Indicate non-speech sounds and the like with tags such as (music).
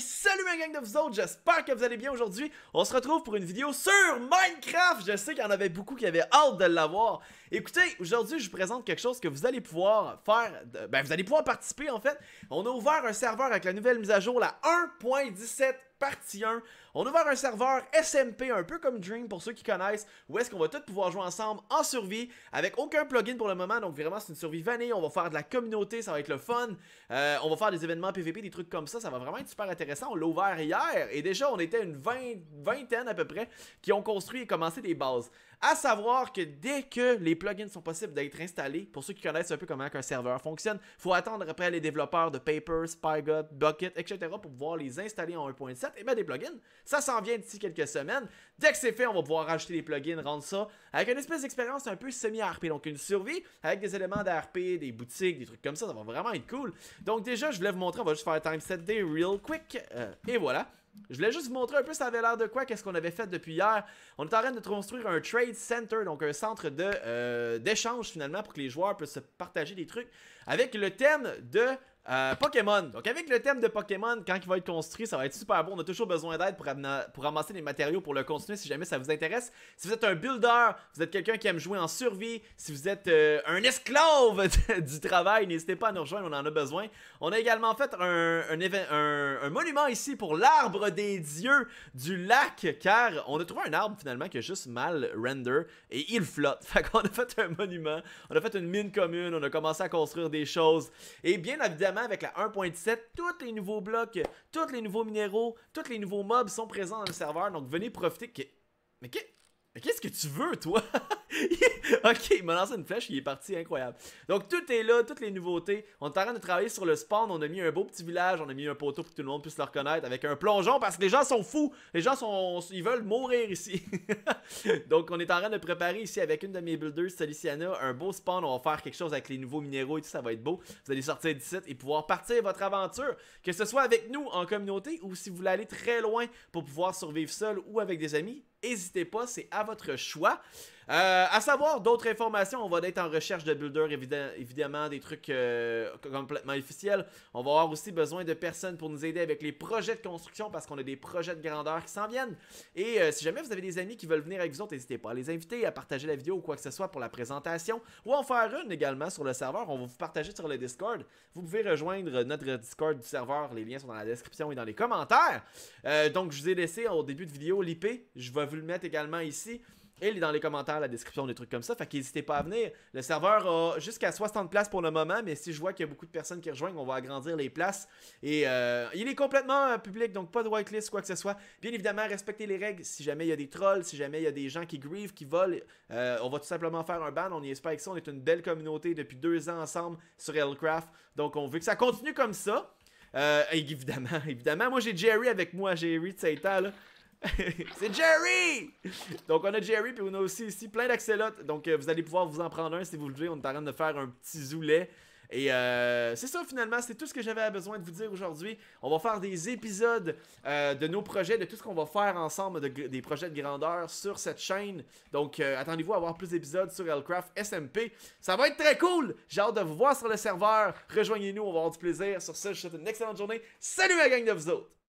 salut ma gang de vous autres, j'espère que vous allez bien aujourd'hui. On se retrouve pour une vidéo sur Minecraft. Je sais qu'il y en avait beaucoup qui avaient hâte de l'avoir. Écoutez, aujourd'hui, je vous présente quelque chose que vous allez pouvoir faire, ben vous allez pouvoir participer en fait. On a ouvert un serveur avec la nouvelle mise à jour, la 1.17 partie 1. On a ouvert un serveur SMP, un peu comme Dream pour ceux qui connaissent, où est-ce qu'on va tous pouvoir jouer ensemble en survie, avec aucun plugin pour le moment, donc vraiment c'est une survie vanille, on va faire de la communauté, ça va être le fun, euh, on va faire des événements PVP, des trucs comme ça, ça va vraiment être super intéressant, on l'a ouvert hier, et déjà on était une vingtaine à peu près qui ont construit et commencé des bases. À savoir que dès que les plugins sont possibles d'être installés, pour ceux qui connaissent un peu comment un serveur fonctionne, faut attendre après les développeurs de Paper, Spygot, Bucket, etc. pour pouvoir les installer en 1.7 et eh bien des plugins. Ça s'en vient d'ici quelques semaines. Dès que c'est fait, on va pouvoir rajouter des plugins, rendre ça avec une espèce d'expérience un peu semi-ARP, donc une survie avec des éléments d'ARP, des boutiques, des trucs comme ça. Ça va vraiment être cool. Donc déjà, je voulais vous montrer, on va juste faire un set day real quick. Euh, et voilà. Je voulais juste vous montrer un peu ça avait l'air de quoi, qu'est-ce qu'on avait fait depuis hier. On est en train de construire un trade center, donc un centre euh, d'échange finalement pour que les joueurs puissent se partager des trucs avec le thème de euh, Pokémon. Donc avec le thème de Pokémon, quand il va être construit, ça va être super bon. On a toujours besoin d'aide pour, pour, ramasser les matériaux pour le construire si jamais ça vous intéresse. Si vous êtes un builder, vous êtes quelqu'un qui aime jouer en survie, si vous êtes euh, un esclave (laughs) du travail, n'hésitez pas à nous rejoindre, on en a besoin. On a également fait un, monument ici pour l'arbre des dieux du lac, car on a trouvé un arbre finalement qui a juste mal render et il flotte. (laughs) Fait qu'on a fait un monument, on a fait une mine commune, on a commencé à construire des choses. Et bien évidemment, avec la 1.7, tous les nouveaux blocs, tous les nouveaux minéraux, tous les nouveaux mobs sont présents dans le serveur. Donc venez profiter. Mais qu'est-ce qu'est-ce que tu veux, toi? (laughs) ok, il m'a lancé une flèche, il est parti, incroyable. Donc tout est là, toutes les nouveautés. On est en train de travailler sur le spawn, on a mis un beau petit village, on a mis un poteau pour que tout le monde puisse le reconnaître avec un plongeon parce que les gens sont fous. Les gens sont. ils veulent mourir ici. (laughs) Donc on est en train de préparer ici avec une de mes builders, Soliciana, un beau spawn. On va faire quelque chose avec les nouveaux minéraux et tout, ça va être beau. Vous allez sortir d'ici et pouvoir partir votre aventure, que ce soit avec nous en communauté ou si vous voulez aller très loin pour pouvoir survivre seul ou avec des amis, N'hésitez pas, c'est à votre choix. Euh, à savoir d'autres informations, on va être en recherche de builders, évidemment, des trucs euh, complètement officiels. On va avoir aussi besoin de personnes pour nous aider avec les projets de construction parce qu'on a des projets de grandeur qui s'en viennent. Et euh, si jamais vous avez des amis qui veulent venir avec vous autres, n'hésitez pas à les inviter, à partager la vidéo ou quoi que ce soit pour la présentation ou en faire une également sur le serveur. On va vous partager sur le Discord. Vous pouvez rejoindre notre Discord du serveur. Les liens sont dans la description et dans les commentaires. donc, je vous ai laissé au début de vidéo l'IP. Je vais vous le mettre également ici est dans les commentaires, la description, des trucs comme ça. Fait qu'hésitez pas à venir. Le serveur a jusqu'à 60 places pour le moment, mais si je vois qu'il y a beaucoup de personnes qui rejoignent, on va agrandir les places. Et euh, il est complètement euh, public, donc pas de whitelist, quoi que ce soit. Bien évidemment, respectez les règles. Si jamais il y a des trolls, si jamais il y a des gens qui grievent, qui volent, euh, on va tout simplement faire un ban. On y espère avec ça. On est une belle communauté depuis deux ans ensemble sur Hellcraft. Donc on veut que ça continue comme ça. évidemment, (laughs) évidemment. Moi, j'ai Jerry avec moi, Jerry de là. (laughs) c'est Jerry! Donc, on a Jerry, puis on a aussi ici plein d'axélotes. Donc, euh, vous allez pouvoir vous en prendre un si vous le voulez. On est en train de faire un petit zoulet. Et euh, c'est ça finalement, c'est tout ce que j'avais besoin de vous dire aujourd'hui. On va faire des épisodes euh, de nos projets, de tout ce qu'on va faire ensemble, des projets de grandeur sur cette chaîne. Donc attendez-vous à avoir plus d'épisodes sur Hellcraft SMP. Ça va être très cool! J'ai hâte de vous voir sur le serveur. Rejoignez-nous, on va avoir du plaisir. Sur ce, je vous souhaite une excellente journée. Salut à gang de vous autres!